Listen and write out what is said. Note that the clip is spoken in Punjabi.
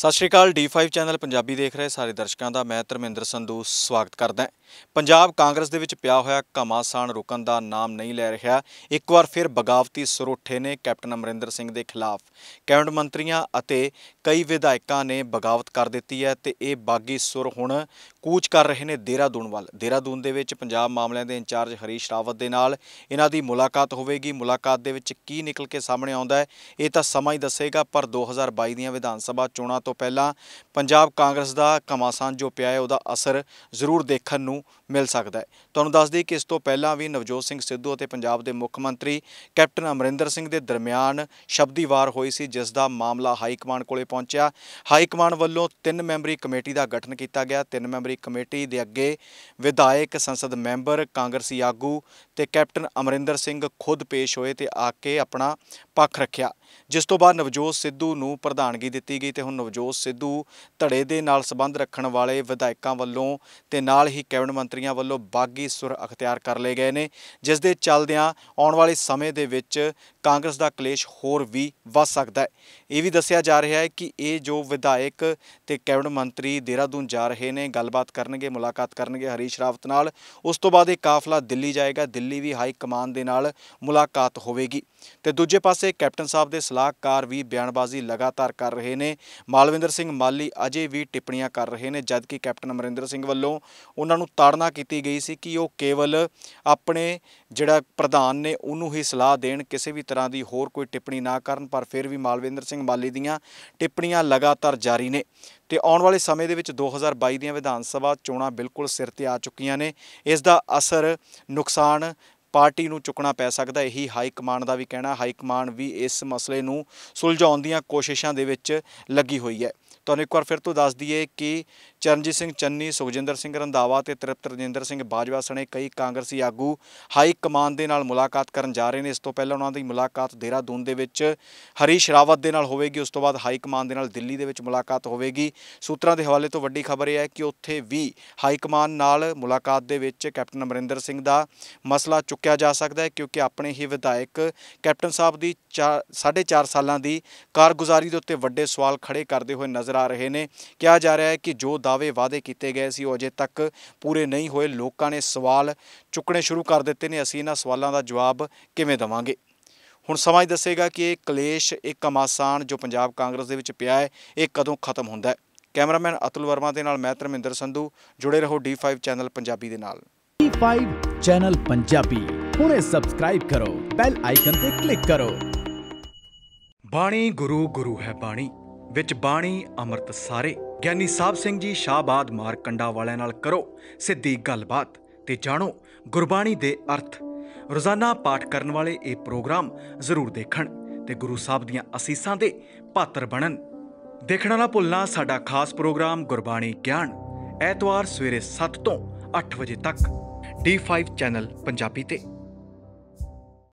ਸਤਿ ਸ਼੍ਰੀ ਅਕਾਲ D5 ਚੈਨਲ ਪੰਜਾਬੀ ਦੇਖ ਰਹੇ ਸਾਰੇ ਦਰਸ਼ਕਾਂ ਦਾ ਮੈਂ ਧਰਮਿੰਦਰ ਸੰਧੂ ਸਵਾਗਤ ਕਰਦਾ ਹਾਂ ਪੰਜਾਬ ਕਾਂਗਰਸ ਦੇ ਵਿੱਚ ਪਿਆ ਹੋਇਆ ਕਮਾਸਾਨ ਰੁਕਣ ਦਾ ਨਾਮ ਨਹੀਂ ਲੈ ਰਿਹਾ ਇੱਕ ਵਾਰ ਫਿਰ ਬਗਾਵਤੀ ਸਰੋਠੇ ਨੇ ਕੈਪਟਨ ਅਮਰਿੰਦਰ ਸਿੰਘ ਦੇ ਖਿਲਾਫ ਕੈਬਨਿਟ ਮੰਤਰੀਆਂ ਅਤੇ ਕਈ ਵਿਧਾਇਕਾਂ ਨੇ ਬਗਾਵਤ ਕਰ ਦਿੱਤੀ ਹੈ ਤੇ ਇਹ ਬਾਗੀ ਸੁਰ ਹੁਣ ਕੂਚ ਕਰ ਰਹੇ ਨੇ ਦੇਹਰਾਦੂਨ ਵੱਲ ਦੇਹਰਾਦੂਨ ਦੇ ਵਿੱਚ ਪੰਜਾਬ ਮਾਮਲਿਆਂ ਦੇ ਇੰਚਾਰਜ ਹਰੀਸ਼ ਰਾਵਤ ਦੇ ਨਾਲ ਇਹਨਾਂ ਦੀ ਮੁਲਾਕਾਤ ਹੋਵੇਗੀ ਮੁਲਾਕਾਤ ਦੇ ਵਿੱਚ ਕੀ ਨਿਕਲ ਕੇ ਸਾਹਮਣੇ ਆਉਂਦਾ ਹੈ ਇਹ ਤਾਂ ਸਮਾਂ ਹੀ ਦੱਸੇਗਾ ਪਰ 2022 ਦੀਆਂ ਵਿਧਾਨ ਸਭਾ ਚੋਣਾਂ ਤੋਂ ਪਹਿਲਾਂ ਪੰਜਾਬ ਕਾਂਗਰਸ ਦਾ ਕਮਾਸਾਨ ਜੋ ਪਿਆ ਹੈ ਉਹਦਾ ਅਸਰ ਜ਼ਰੂਰ ਦੇਖਣ ਨੂੰ ਨੂੰ ਮਿਲ ਸਕਦਾ ਹੈ ਤੁਹਾਨੂੰ ਦੱਸ ਦਈਏ ਕਿ ਇਸ ਤੋਂ ਪਹਿਲਾਂ ਵੀ ਨਵਜੋਤ ਸਿੰਘ ਸਿੱਧੂ ਅਤੇ ਪੰਜਾਬ ਦੇ ਮੁੱਖ ਮੰਤਰੀ ਕੈਪਟਨ ਅਮਰਿੰਦਰ ਸਿੰਘ ਦੇ ਦਰਮਿਆਨ ਸ਼ਬਦੀ ਵਾਰ ਹੋਈ ਸੀ ਜਿਸ ਦਾ ਮਾਮਲਾ ਹਾਈ ਕਮਾਂਡ ਕੋਲੇ ਪਹੁੰਚਿਆ ਹਾਈ ਕਮਾਂਡ ਵੱਲੋਂ ਤਿੰਨ ਮੈਂਬਰੀ ਕਮੇਟੀ ਦਾ ਗਠਨ ਕੀਤਾ ਗਿਆ ਤਿੰਨ ਮੈਂਬਰੀ ਕਮੇਟੀ ਦੇ ਅੱਗੇ ਵਿਧਾਇਕ ਸੰਸਦ ਮੈਂਬਰ ਕਾਂਗਰਸੀ ਆਗੂ ਤੇ ਕੈਪਟਨ ਅਮਰਿੰਦਰ ਸਿੰਘ ਖੁਦ ਪੇਸ਼ ਹੋਏ ਤੇ ਆ ਕੇ ਆਪਣਾ ਪੱਖ ਰੱਖਿਆ ਜਿਸ ਤੋਂ ਬਾਅਦ ਨਵਜੋਤ ਸਿੱਧੂ ਨੂੰ ਪ੍ਰਧਾਨਗੀ ਦਿੱਤੀ ਗਈ ਤੇ ਹੁਣ ਨਵਜੋਤ ਸਿੱਧੂ ਧੜੇ ਦੇ ਨਾਲ ਸੰਬੰਧ ਰੱਖਣ ਵਾਲੇ ਵਿਧਾਇਕਾਂ ਵੱਲੋਂ ਤੇ ਨਾਲ ਹੀ ਕੈਬਨ ਕਾਨੂੰਨ ਮੰਤਰੀਆਂ ਵੱਲੋਂ ਬਾਗੀ ਸੁਰ ਅਖਤਿਆਰ ਕਰ ਲਏ ਗਏ ਨੇ ਜਿਸ ਦੇ ਚੱਲਦਿਆਂ ਆਉਣ ਵਾਲੇ ਸਮੇਂ ਦੇ ਵਿੱਚ ਕਾਂਗਰਸ ਦਾ ਕਲੇਸ਼ ਹੋਰ ਵੀ ਵੱਧ ਸਕਦਾ ਹੈ ਇਹ ਵੀ ਦੱਸਿਆ ਜਾ ਰਿਹਾ ਹੈ ਕਿ ਇਹ ਜੋ ਵਿਧਾਇਕ ਤੇ ਕੈਬਨ ਮੰਤਰੀ ਦੇਰਾਦੂਨ ਜਾ ਰਹੇ ਨੇ ਗੱਲਬਾਤ ਕਰਨਗੇ ਮੁਲਾਕਾਤ ਕਰਨਗੇ ਹਰੀਸ਼ ਰਾਵਤ ਨਾਲ ਉਸ ਤੋਂ ਬਾਅਦ ਇਹ ਕਾਫਲਾ ਦਿੱਲੀ ਜਾਏਗਾ ਦਿੱਲੀ ਵੀ ਹਾਈ ਕਮਾਂਡ ਦੇ ਨਾਲ ਮੁਲਾਕਾਤ ਹੋਵੇਗੀ ਤੇ ਦੂਜੇ ਪਾਸੇ ਕੈਪਟਨ ਸਾਹਿਬ ਦੇ ਸਲਾਹਕਾਰ ਵੀ ਬਿਆਨਬਾਜ਼ੀ ਲਗਾਤਾਰ ਕਰ ਰਹੇ ਨੇ ਮਾਲਵਿੰਦਰ ਸਿੰਘ ਮਾਲੀ ਅਜੇ ਵੀ ਟਿੱਪਣੀਆਂ ਕਰ ਰਹੇ ਨੇ ਜਦਕਿ ਕੈਪਟਨ ਅਮਰਿੰਦਰ ਸਿੰਘ ਵੱਲੋਂ ਉਹਨਾਂ ਨੂੰ ਤਾੜਨਾ ਕੀਤੀ ਗਈ ਸੀ ਕਿ ਉਹ ਕੇਵਲ ਆਪਣੇ ਜਿਹੜਾ ਪ੍ਰਧਾਨ ਨੇ ਉਹਨੂੰ ਹੀ ਸਲਾਹ ਦੇਣ ਕਿਸੇ ਵੀ ਤਰ੍ਹਾਂ ਦੀ ਹੋਰ ਕੋਈ ਟਿੱਪਣੀ ਨਾ ਕਰਨ ਪਰ ਫਿਰ ਵੀ ਮਾਲਵਿੰਦਰ ਸਿੰਘ ਮਾਲੀ ਦੀਆਂ ਟਿੱਪਣੀਆਂ ਲਗਾਤਾਰ ਜਾਰੀ ਨੇ ਤੇ ਆਉਣ ਵਾਲੇ ਸਮੇਂ ਦੇ ਵਿੱਚ 2022 ਦੀਆਂ ਵਿਧਾਨ ਸਭਾ ਚੋਣਾਂ ਬਿਲਕੁਲ ਸਿਰ ਤੇ ਆ ਚੁੱਕੀਆਂ ਨੇ ਇਸ ਦਾ ਅਸਰ ਨੁਕਸਾਨ ਪਾਰਟੀ ਨੂੰ ਚੁੱਕਣਾ ਪੈ ਸਕਦਾ ਇਹੀ ਹਾਈ ਕਮਾਂਡ ਦਾ ਵੀ ਕਹਿਣਾ ਹਾਈ ਕਮਾਂਡ ਵੀ ਇਸ ਮਸਲੇ ਨੂੰ ਸੁਲਝਾਉਣ ਦੀਆਂ ਕੋਸ਼ਿਸ਼ਾਂ ਦੇ ਵਿੱਚ ਲੱਗੀ ਹੋਈ ਹੈ ਤੁਹਾਨੂੰ ਇੱਕ ਵਾਰ ਫਿਰ ਤੋਂ ਦੱਸ ਦਈਏ ਕਿ ਚਰਨਜੀਤ ਸਿੰਘ ਚੰਨੀ ਸੁਖਜਿੰਦਰ ਸਿੰਘ ਰੰਦਾਵਾ ਤੇ ਤ੍ਰਿਪਤ ਰਜਿੰਦਰ ਸਿੰਘ ਬਾਜਵਾ ਸਣੇ ਕਈ ਕਾਂਗਰਸੀ ਆਗੂ ਹਾਈ ਕਮਾਂਡ ਦੇ ਨਾਲ ਮੁਲਾਕਾਤ ਕਰਨ ਜਾ ਰਹੇ ਨੇ ਇਸ ਤੋਂ ਪਹਿਲਾਂ ਉਹਨਾਂ ਦੀ ਮੁਲਾਕਾਤ ਦੂਨ ਦੇ ਵਿੱਚ ਹਰੀ ਸ਼ਰਾਵਤ ਦੇ ਨਾਲ ਹੋਵੇਗੀ ਉਸ ਤੋਂ ਬਾਅਦ ਹਾਈ ਕਮਾਂਡ ਦੇ ਨਾਲ ਦਿੱਲੀ ਦੇ ਵਿੱਚ ਮੁਲਾਕਾਤ ਹੋਵੇਗੀ ਸੂਤਰਾਂ ਦੇ ਹਵਾਲੇ ਤੋਂ ਵੱਡੀ ਖਬਰ ਇਹ ਹੈ ਕਿ ਉੱਥੇ ਵੀ ਹਾਈ ਕਮਾਂਡ ਨਾਲ ਮੁਲਾਕਾਤ ਦੇ ਵਿੱਚ ਕੈਪਟਨ ਅਮਰਿੰਦਰ ਸਿੰਘ ਦਾ ਮਸਲਾ ਰੋਕਿਆ ਜਾ ਸਕਦਾ ਹੈ ਕਿਉਂਕਿ ਆਪਣੇ ਹੀ ਵਿਧਾਇਕ ਕੈਪਟਨ ਸਾਹਿਬ ਦੀ 4.5 ਸਾਲਾਂ ਦੀ ਕਾਰਗੁਜ਼ਾਰੀ ਦੇ ਉੱਤੇ ਵੱਡੇ ਸਵਾਲ ਖੜੇ ਕਰਦੇ ਹੋਏ ਨਜ਼ਰ ਆ ਰਹੇ ਨੇ ਕਿਹਾ ਜਾ ਰਿਹਾ ਹੈ ਕਿ ਜੋ ਦਾਅਵੇ ਵਾਅਦੇ ਕੀਤੇ ਗਏ ਸੀ ਉਹ ਅਜੇ ਤੱਕ ਪੂਰੇ ਨਹੀਂ ਹੋਏ ਲੋਕਾਂ ਨੇ ਸਵਾਲ ਚੁੱਕਣੇ ਸ਼ੁਰੂ ਕਰ ਦਿੱਤੇ ਨੇ ਅਸੀਂ ਇਹਨਾਂ ਸਵਾਲਾਂ ਦਾ ਜਵਾਬ ਕਿਵੇਂ ਦਵਾਂਗੇ ਹੁਣ ਸਮਾਂ ਹੀ ਦੱਸੇਗਾ ਕਿ ਇਹ ਕਲੇਸ਼ ਇਹ ਕਮਾਸਾਨ ਜੋ ਪੰਜਾਬ ਕਾਂਗਰਸ ਦੇ ਵਿੱਚ ਪਿਆ ਹੈ ਇਹ ਕਦੋਂ ਖਤਮ ਹੁੰਦਾ ਹੈ ਕੈਮਰਾਮੈਨ ਅਤੁਲ ਵਰਮਾ ਦੇ ਨਾਲ ਮੈਂ ਧਰਮਿੰਦਰ ਸੰਧੂ ਜੁੜੇ ਰਹੋ D5 ਚੈਨਲ ਪੰਜਾਬੀ ਦੇ ਨਾਲ 5 ਚੈਨਲ ਪੰਜਾਬੀ ਹੁਣੇ ਸਬਸਕ੍ਰਾਈਬ ਕਰੋ ਬੈਲ ਆਈਕਨ ਤੇ ਕਲਿੱਕ ਕਰੋ ਬਾਣੀ ਗੁਰੂ ਗੁਰੂ ਹੈ ਬਾਣੀ ਵਿੱਚ ਬਾਣੀ ਅੰਮ੍ਰਿਤ ਸਾਰੇ ਗਿਆਨੀ ਸਾਹਿਬ ਸਿੰਘ ਜੀ ਸ਼ਾਬਾਦ ਮਾਰਕੰਡਾ ਵਾਲਿਆਂ ਨਾਲ ਕਰੋ ਸਿੱਧੀ ਗੱਲਬਾਤ ਤੇ ਜਾਣੋ ਗੁਰਬਾਣੀ ਦੇ ਅਰਥ ਰੋਜ਼ਾਨਾ ਪਾਠ ਕਰਨ ਵਾਲੇ ਇਹ ਪ੍ਰੋਗਰਾਮ ਜ਼ਰੂਰ ਦੇਖਣ ਤੇ ਗੁਰੂ ਸਾਹਿਬ ਦੀਆਂ ਅਸੀਸਾਂ ਦੇ ਪਾਤਰ ਬਣਨ ਦੇਖਣਾ ਨਾ ਭੁੱਲਣਾ ਸਾਡਾ ਖਾਸ ਪ੍ਰੋਗਰਾਮ ਗੁਰਬਾਣੀ ਗਿਆਨ ਐਤਵਾਰ ਸਵੇਰੇ 7 ਤੋਂ 8 ਵਜੇ ਤੱਕ D5 ਚੈਨਲ ਪੰਜਾਬੀ ਤੇ